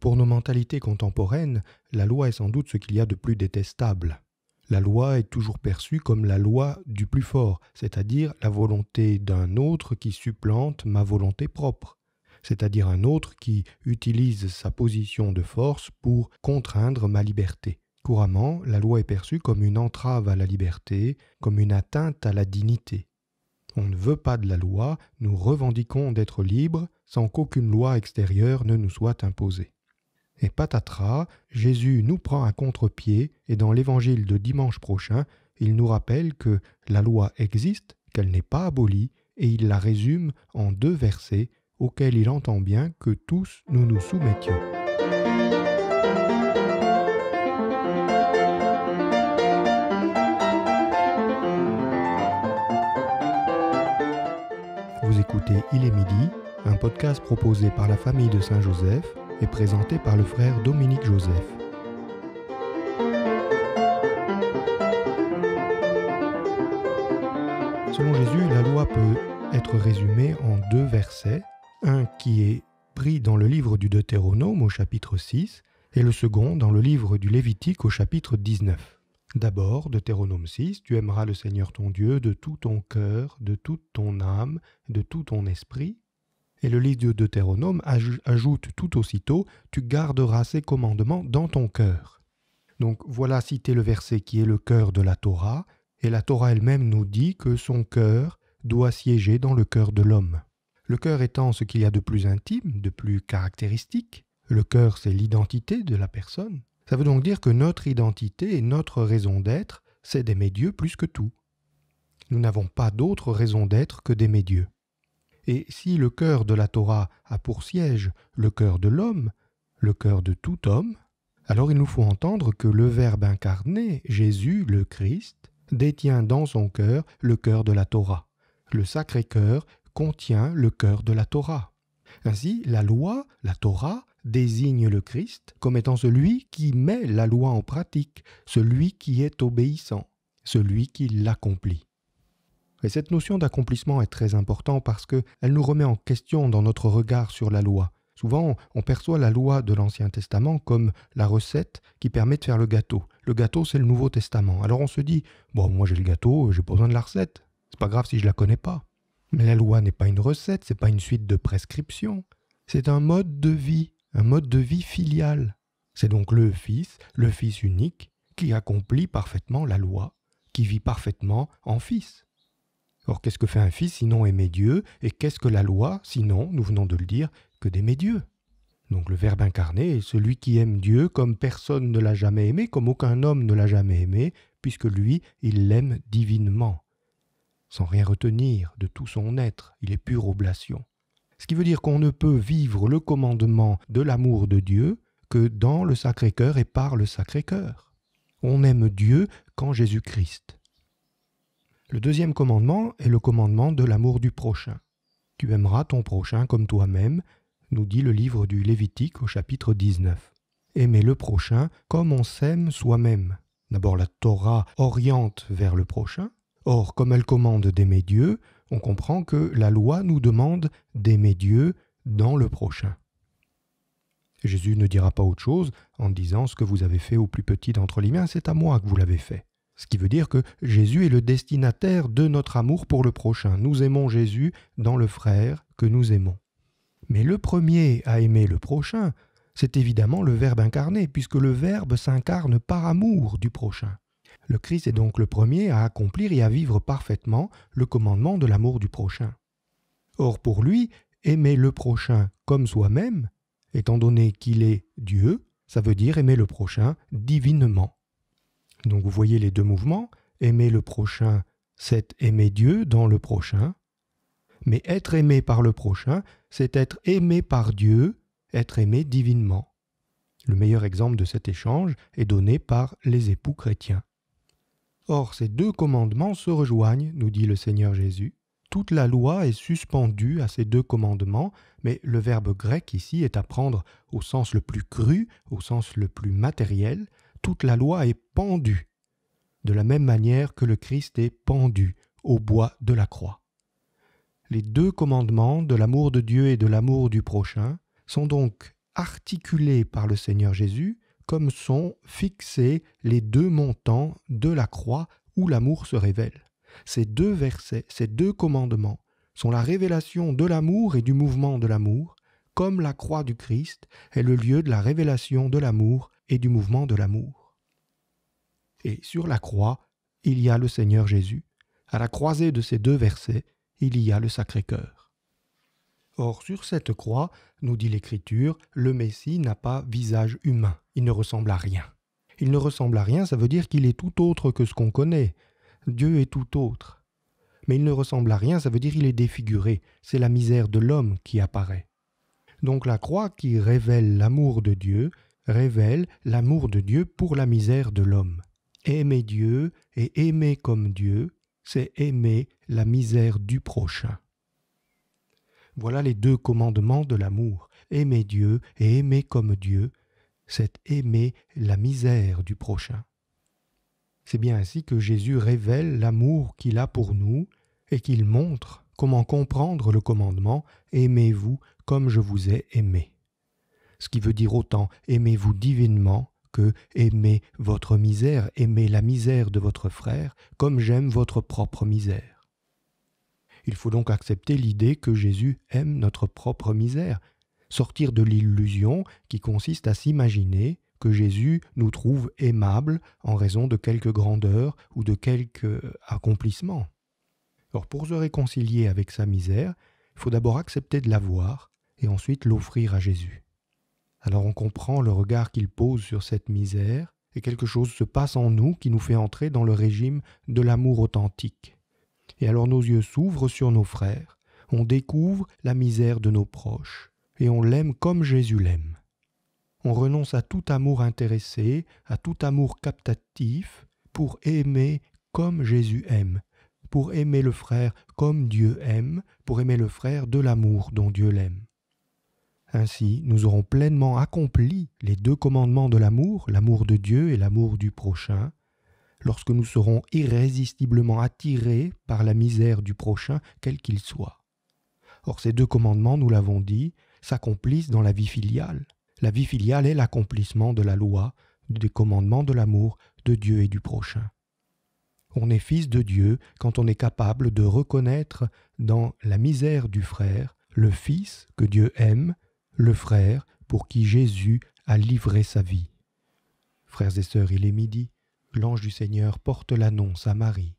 Pour nos mentalités contemporaines, la loi est sans doute ce qu'il y a de plus détestable. La loi est toujours perçue comme la loi du plus fort, c'est-à-dire la volonté d'un autre qui supplante ma volonté propre, c'est-à-dire un autre qui utilise sa position de force pour contraindre ma liberté. Couramment, la loi est perçue comme une entrave à la liberté, comme une atteinte à la dignité. On ne veut pas de la loi, nous revendiquons d'être libres sans qu'aucune loi extérieure ne nous soit imposée. Et patatras, Jésus nous prend à contre-pied et dans l'évangile de dimanche prochain, il nous rappelle que la loi existe, qu'elle n'est pas abolie, et il la résume en deux versets auxquels il entend bien que tous nous nous soumettions. Vous écoutez Il est midi, un podcast proposé par la famille de Saint-Joseph est présenté par le frère Dominique Joseph. Selon Jésus, la loi peut être résumée en deux versets, un qui est pris dans le livre du Deutéronome au chapitre 6 et le second dans le livre du Lévitique au chapitre 19. D'abord, Deutéronome 6, tu aimeras le Seigneur ton Dieu de tout ton cœur, de toute ton âme, de tout ton esprit, et le livre de Deutéronome ajoute tout aussitôt Tu garderas ces commandements dans ton cœur. Donc voilà cité le verset qui est le cœur de la Torah, et la Torah elle-même nous dit que son cœur doit siéger dans le cœur de l'homme. Le cœur étant ce qu'il y a de plus intime, de plus caractéristique. Le cœur, c'est l'identité de la personne. Ça veut donc dire que notre identité et notre raison d'être, c'est d'aimer Dieu plus que tout. Nous n'avons pas d'autre raison d'être que d'aimer Dieu. Et si le cœur de la Torah a pour siège le cœur de l'homme, le cœur de tout homme, alors il nous faut entendre que le Verbe incarné, Jésus le Christ, détient dans son cœur le cœur de la Torah. Le sacré cœur contient le cœur de la Torah. Ainsi, la loi, la Torah, désigne le Christ comme étant celui qui met la loi en pratique, celui qui est obéissant, celui qui l'accomplit. Et cette notion d'accomplissement est très importante parce qu'elle nous remet en question dans notre regard sur la loi. Souvent, on perçoit la loi de l'Ancien Testament comme la recette qui permet de faire le gâteau. Le gâteau, c'est le Nouveau Testament. Alors on se dit, bon, moi j'ai le gâteau, j'ai pas besoin de la recette. C'est pas grave si je la connais pas. Mais la loi n'est pas une recette, c'est pas une suite de prescriptions. C'est un mode de vie, un mode de vie filial. C'est donc le Fils, le Fils unique, qui accomplit parfaitement la loi, qui vit parfaitement en Fils. Or, qu'est-ce que fait un fils sinon aimer Dieu Et qu'est-ce que la loi sinon, nous venons de le dire, que d'aimer Dieu Donc le Verbe incarné est celui qui aime Dieu comme personne ne l'a jamais aimé, comme aucun homme ne l'a jamais aimé, puisque lui, il l'aime divinement, sans rien retenir de tout son être, il est pure oblation. Ce qui veut dire qu'on ne peut vivre le commandement de l'amour de Dieu que dans le Sacré-Cœur et par le Sacré-Cœur. On aime Dieu qu'en Jésus-Christ. Le deuxième commandement est le commandement de l'amour du prochain. Tu aimeras ton prochain comme toi-même, nous dit le livre du Lévitique au chapitre 19. Aimer le prochain comme on s'aime soi-même. D'abord la Torah oriente vers le prochain. Or, comme elle commande d'aimer Dieu, on comprend que la loi nous demande d'aimer Dieu dans le prochain. Jésus ne dira pas autre chose en disant ce que vous avez fait au plus petit d'entre les miens, c'est à moi que vous l'avez fait. Ce qui veut dire que Jésus est le destinataire de notre amour pour le prochain. Nous aimons Jésus dans le frère que nous aimons. Mais le premier à aimer le prochain, c'est évidemment le Verbe incarné, puisque le Verbe s'incarne par amour du prochain. Le Christ est donc le premier à accomplir et à vivre parfaitement le commandement de l'amour du prochain. Or pour lui, aimer le prochain comme soi-même, étant donné qu'il est Dieu, ça veut dire aimer le prochain divinement. Donc vous voyez les deux mouvements, aimer le prochain, c'est aimer Dieu dans le prochain, mais être aimé par le prochain, c'est être aimé par Dieu, être aimé divinement. Le meilleur exemple de cet échange est donné par les époux chrétiens. Or ces deux commandements se rejoignent, nous dit le Seigneur Jésus. Toute la loi est suspendue à ces deux commandements, mais le verbe grec ici est à prendre au sens le plus cru, au sens le plus matériel, toute la loi est pendue, de la même manière que le Christ est pendu au bois de la croix. Les deux commandements de l'amour de Dieu et de l'amour du prochain sont donc articulés par le Seigneur Jésus comme sont fixés les deux montants de la croix où l'amour se révèle. Ces deux versets, ces deux commandements sont la révélation de l'amour et du mouvement de l'amour, comme la croix du Christ, est le lieu de la révélation de l'amour et du mouvement de l'amour. Et sur la croix, il y a le Seigneur Jésus. À la croisée de ces deux versets, il y a le Sacré-Cœur. Or, sur cette croix, nous dit l'Écriture, le Messie n'a pas visage humain, il ne ressemble à rien. Il ne ressemble à rien, ça veut dire qu'il est tout autre que ce qu'on connaît. Dieu est tout autre. Mais il ne ressemble à rien, ça veut dire qu'il est défiguré, c'est la misère de l'homme qui apparaît. Donc la croix qui révèle l'amour de Dieu, révèle l'amour de Dieu pour la misère de l'homme. Aimer Dieu et aimer comme Dieu, c'est aimer la misère du prochain. Voilà les deux commandements de l'amour. Aimer Dieu et aimer comme Dieu, c'est aimer la misère du prochain. C'est bien ainsi que Jésus révèle l'amour qu'il a pour nous et qu'il montre comment comprendre le commandement Aimez-vous comme je vous ai aimé. Ce qui veut dire autant Aimez-vous divinement que Aimez votre misère, aimez la misère de votre frère comme j'aime votre propre misère. Il faut donc accepter l'idée que Jésus aime notre propre misère, sortir de l'illusion qui consiste à s'imaginer que Jésus nous trouve aimables en raison de quelque grandeur ou de quelque accomplissement. Alors pour se réconcilier avec sa misère, il faut d'abord accepter de l'avoir et ensuite l'offrir à Jésus. Alors on comprend le regard qu'il pose sur cette misère et quelque chose se passe en nous qui nous fait entrer dans le régime de l'amour authentique. Et alors nos yeux s'ouvrent sur nos frères, on découvre la misère de nos proches et on l'aime comme Jésus l'aime. On renonce à tout amour intéressé, à tout amour captatif, pour aimer comme Jésus aime, pour aimer le frère comme Dieu aime, pour aimer le frère de l'amour dont Dieu l'aime. Ainsi, nous aurons pleinement accompli les deux commandements de l'amour, l'amour de Dieu et l'amour du prochain, lorsque nous serons irrésistiblement attirés par la misère du prochain, quel qu'il soit. Or, ces deux commandements, nous l'avons dit, s'accomplissent dans la vie filiale. La vie filiale est l'accomplissement de la loi, des commandements de l'amour de Dieu et du prochain on est fils de Dieu quand on est capable de reconnaître dans la misère du frère le fils que Dieu aime, le frère pour qui Jésus a livré sa vie. Frères et sœurs, il est midi, l'ange du Seigneur porte l'annonce à Marie.